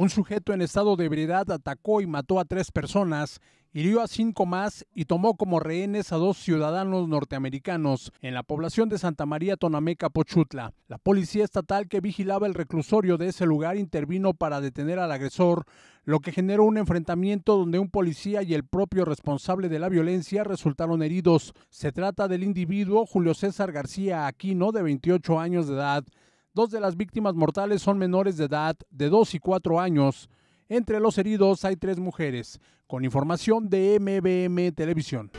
Un sujeto en estado de ebriedad atacó y mató a tres personas, hirió a cinco más y tomó como rehenes a dos ciudadanos norteamericanos en la población de Santa María Tonameca, Pochutla. La policía estatal que vigilaba el reclusorio de ese lugar intervino para detener al agresor, lo que generó un enfrentamiento donde un policía y el propio responsable de la violencia resultaron heridos. Se trata del individuo Julio César García Aquino, de 28 años de edad Dos de las víctimas mortales son menores de edad de 2 y 4 años. Entre los heridos hay tres mujeres, con información de MBM Televisión.